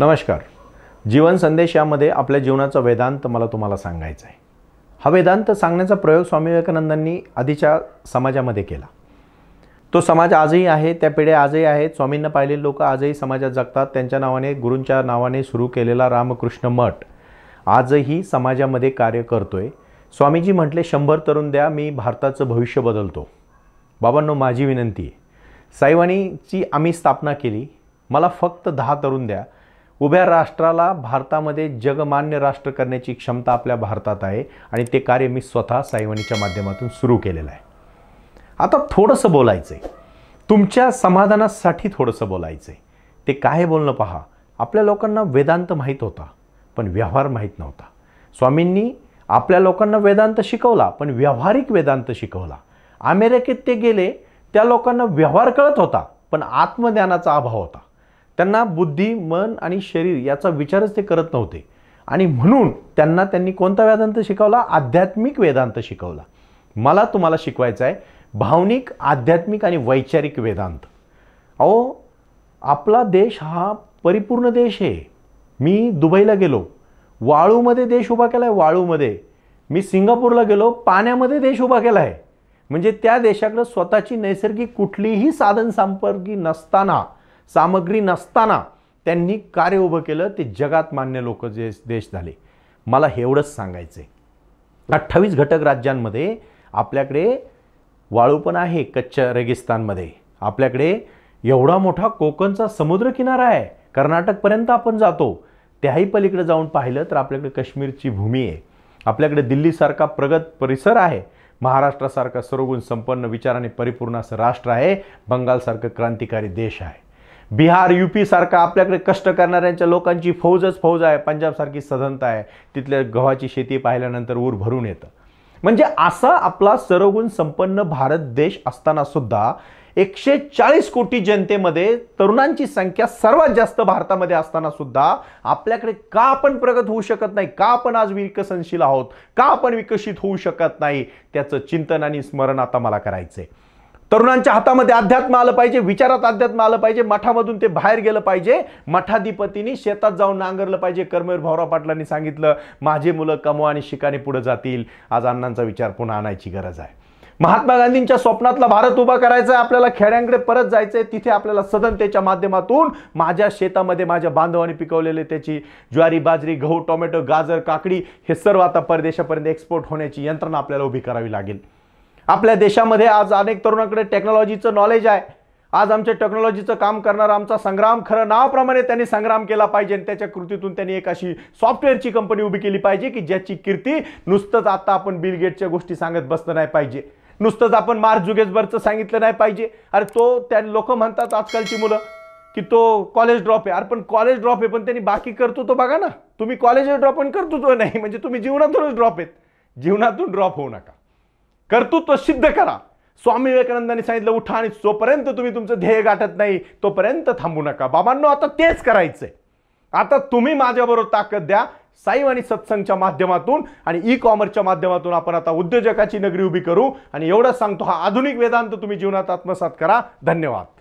नमस्कार जीवन संदेश यामध्ये आपल्या जीवनाचा वेदांत मला तुम्हाला सांगायचा आहे हा वेदांत सांगण्याचा प्रयोग स्वामी विवेकानंदांनी आधीच्या समाजामध्ये केला तो समाज आजही आहे त्या पिढ्या आजही आहेत स्वामींना पाहिलेले लोक आजही समाजात जगतात त्यांच्या नावाने गुरूंच्या नावाने सुरू केलेला रामकृष्ण मठ आजही समाजामध्ये कार्य करतोय स्वामीजी म्हटले शंभर तरुण द्या मी भारताचं भविष्य बदलतो बाबांनो माझी विनंती आहे साईवाणीची आम्ही स्थापना केली मला फक्त दहा तरुण द्या उभ्या राष्ट्राला भारतामध्ये जगमान्य राष्ट्र करण्याची क्षमता आपल्या भारतात आहे आणि ते कार्य मी स्वतः साईवानीच्या माध्यमातून सुरू केलेलं आहे आता थोडंसं बोलायचं आहे तुमच्या समाधानासाठी थोडंसं बोलायचं आहे ते काय बोलणं पहा आपल्या लोकांना वेदांत माहीत होता पण व्यवहार माहीत नव्हता स्वामींनी आपल्या लोकांना वेदांत शिकवला पण व्यावहारिक वेदांत शिकवला अमेरिकेत ते गेले त्या लोकांना व्यवहार कळत होता पण आत्मज्ञानाचा अभाव होता त्यांना बुद्धी मन आणि शरीर याचा विचारच ते करत नव्हते आणि म्हणून त्यांना त्यांनी कोणता वेदांत शिकवला आध्यात्मिक वेदांत शिकवला मला तुम्हाला शिकवायचं आहे भावनिक आध्यात्मिक आणि वैचारिक वेदांत अहो आपला देश हा परिपूर्ण देश आहे मी दुबईला गेलो वाळूमध्ये देश उभा केला आहे वाळूमध्ये मी सिंगापूरला गेलो पाण्यामध्ये देश उभा केला आहे म्हणजे त्या देशाकडं स्वतःची नैसर्गिक कुठलीही साधनसंपर्की नसताना सामग्री नसताना त्यांनी कार्य उभं केलं ते जगात मान्य लोक जे देश झाले मला एवढंच सांगायचं आहे अठ्ठावीस घटक राज्यांमध्ये आपल्याकडे वाळू पण आहे कच्छ रेगिस्तानमध्ये आपल्याकडे एवढा मोठा कोकणचा समुद्रकिनारा आहे कर्नाटकपर्यंत आपण जातो त्याही पलीकडे जाऊन पाहिलं तर आपल्याकडे काश्मीरची भूमी आहे आपल्याकडे दिल्लीसारखा प्रगत परिसर आहे महाराष्ट्रासारखा सर्वगुण संपन्न विचाराने परिपूर्ण असं राष्ट्र आहे बंगालसारखं क्रांतिकारी देश आहे बिहार युपी सारखा आपल्याकडे कष्ट करणाऱ्यांच्या लोकांची फौजच फौज आहे पंजाबसारखी सधनता आहे तिथल्या गव्हाची शेती पाहिल्यानंतर ऊर भरून येतं म्हणजे असा आपला सर्वगुण संपन्न भारत देश असताना सुद्धा एकशे चाळीस कोटी जनतेमध्ये तरुणांची संख्या सर्वात जास्त भारतामध्ये असताना सुद्धा आपल्याकडे का आपण प्रगत होऊ शकत नाही का आपण आज विकसनशील आहोत का आपण विकसित होऊ शकत नाही त्याचं चिंतन आणि स्मरण आता मला करायचंय तरुणांच्या हातामध्ये अध्यात्म आलं पाहिजे विचारात अध्यात्म आलं पाहिजे मठामधून ते बाहेर गेलं पाहिजे मठाधिपतींनी शेतात जाऊन नांगरलं पाहिजे कर्मवीर भाऊराव पाटलांनी सांगितलं माझे मुलं कमवा आणि शिकाने पुढे जातील आज अण्णांचा विचार पुन्हा आणायची गरज आहे महात्मा गांधींच्या स्वप्नातला भारत उभा करायचा आहे आपल्याला खेड्यांकडे परत जायचं आहे तिथे आपल्याला सदनतेच्या माध्यमातून माझ्या शेतामध्ये माझ्या बांधवाने पिकवलेले त्याची ज्वारी बाजरी गहू टोमॅटो गाजर काकडी हे सर्व आता परदेशापर्यंत एक्सपोर्ट होण्याची यंत्रणा आपल्याला उभी करावी लागेल आपल्या देशामध्ये आज अनेक तरुणांकडे टेक्नॉलॉजीचं नॉलेज आहे आज आमच्या टेक्नॉलॉजीचं काम करणारा आमचा संग्राम खरं नावाप्रमाणे त्यांनी संग्राम केला पाहिजे आणि त्याच्या कृतीतून त्यांनी एक अशी सॉफ्टवेअरची कंपनी उभी केली पाहिजे की ज्याची कीर्ती नुसतंच आता आपण बिल गेटच्या गोष्टी सांगत बसलं नाही पाहिजे नुसतंच आपण मार्क जुगेसबर्गचं सांगितलं नाही पाहिजे अरे तो त्या लोक म्हणतात आजकालची मुलं की तो कॉलेज ड्रॉप आहे अरे पण कॉलेज ड्रॉप आहे पण त्यांनी बाकी करतो तो बघा ना तुम्ही कॉलेज ड्रॉप पण करतो तो नाही म्हणजे तुम्ही जीवनातूनच ड्रॉप आहेत जीवनातून ड्रॉप होऊ नका कर्तृत्व सिद्ध करा स्वामी विवेकानंदांनी सांगितलं उठा आणि जोपर्यंत तुम्ही तुमचं ध्येय गाठत नाही तोपर्यंत थांबू नका बाबांनो आता तेच करायचंय आता तुम्ही माझ्याबरोबर ताकद द्या साईम आणि सत्संगच्या माध्यमातून आणि ई कॉमर्सच्या माध्यमातून आपण आता उद्योजकाची नगरी उभी करू आणि एवढंच सांगतो हा आधुनिक वेदांत तुम्ही जीवनात आत्मसात करा धन्यवाद